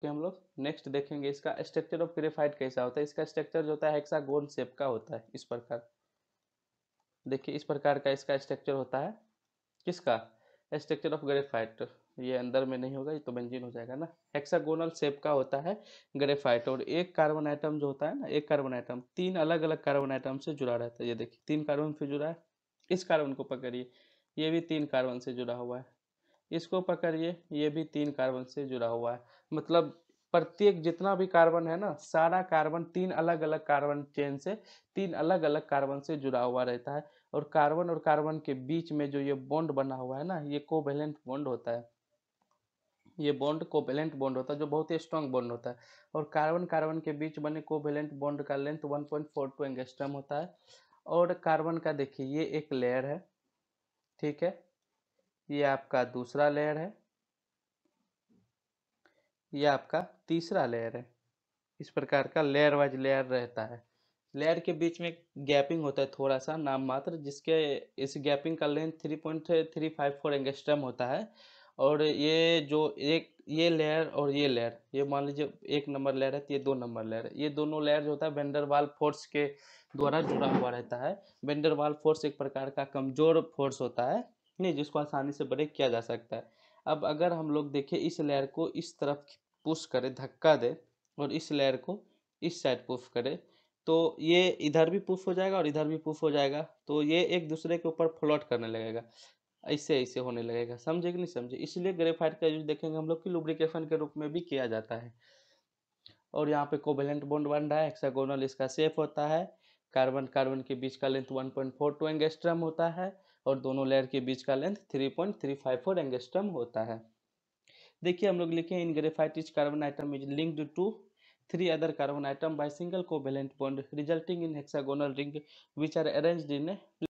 कि हम लोग नेक्स्ट देखेंगे इसका स्ट्रक्चर ऑफ ग्रेफाइट कैसा होता है इसका स्ट्रक्चर जो होता है हेक्सागोन शेप का होता है इस प्रकार देखिए इस प्रकार का इसका स्ट्रक्चर होता है किसका स्ट्रक्चर ऑफ ग्रेफाइट ये अंदर में नहीं होगा ये तो बेंजीन हो जाएगा ना हेक्सागोनल शेप का होता है ग्रेफाइट और एक कार्बन आइटम जो होता है ना एक कार्बन आइटम तीन अलग अलग कार्बन आइटम से जुड़ा रहता है ये देखिए तीन कार्बन से जुड़ा है इस कार्बन को पकड़िए ये भी तीन कार्बन से जुड़ा हुआ है इसको पकड़िए ये भी तीन कार्बन से जुड़ा हुआ है मतलब प्रत्येक जितना भी कार्बन है ना सारा कार्बन तीन अलग अलग कार्बन चेन से तीन अलग अलग कार्बन से जुड़ा हुआ रहता है और कार्बन और कार्बन के बीच में जो ये बॉन्ड बना हुआ है ना ये कोवेलेंट बॉन्ड होता है ये बॉन्ड कोवेलेंट बॉन्ड होता है जो बहुत ही स्ट्रॉन्ग बॉन्ड होता है और कार्बन कार्बन के बीच बने कोवेलेंट बॉन्ड का लेंथ टू एंगस्ट्रम होता है और कार्बन का देखिए ये एक लेयर है ठीक है ये आपका दूसरा लेयर है ये आपका तीसरा लेयर है इस प्रकार का लेयर वाइज लेयर रहता है लेयर के बीच में गैपिंग होता है थोड़ा सा नाम मात्र जिसके इस गैपिंग का length three point three five four angstrom होता है और ये जो एक ये लेयर और ये लेयर ये मान लीजिए एक नंबर लेयर है तो ये दो नंबर लेयर है ये दोनों लेयर जो होता है वेंडरवाल फोर्स के द्वारा जुड़ा हुआ रहता है वेंडरवाल फोर्स एक प्रकार का कमजोर फोर्स होता है नहीं जिसको आसानी से ब्रेक किया जा सकता है अब अगर हम लोग देखें इस लेयर को इस तरफ पुश करें धक्का दे और इस लेयर को इस साइड पुफ करें तो ये इधर भी पुफ हो जाएगा और इधर भी पुफ हो जाएगा तो ये एक दूसरे के ऊपर फ्लोट करने लगेगा ऐसे ऐसे होने लगेगा समझे कि नहीं समझे इसलिए ग्रेफाइट का यूज देखेंगे हम लोग कि लुब्रिकेशन के रूप में भी किया जाता है और यहाँ पे कोवेलेंट बॉन्ड बन रहा है एक्सागोनल इसका सेफ होता है कार्बन कार्बन के बीच का लेंथ 1.42 पॉइंट एंगस्ट्रम होता है और दोनों लेयर के बीच का लेंथ 3.354 पॉइंट एंगस्ट्रम होता है देखिए हम लोग लिखे in graphite each carbon atom is linked to three other carbon atom by single covalent bond resulting in hexagonal ring which are arranged in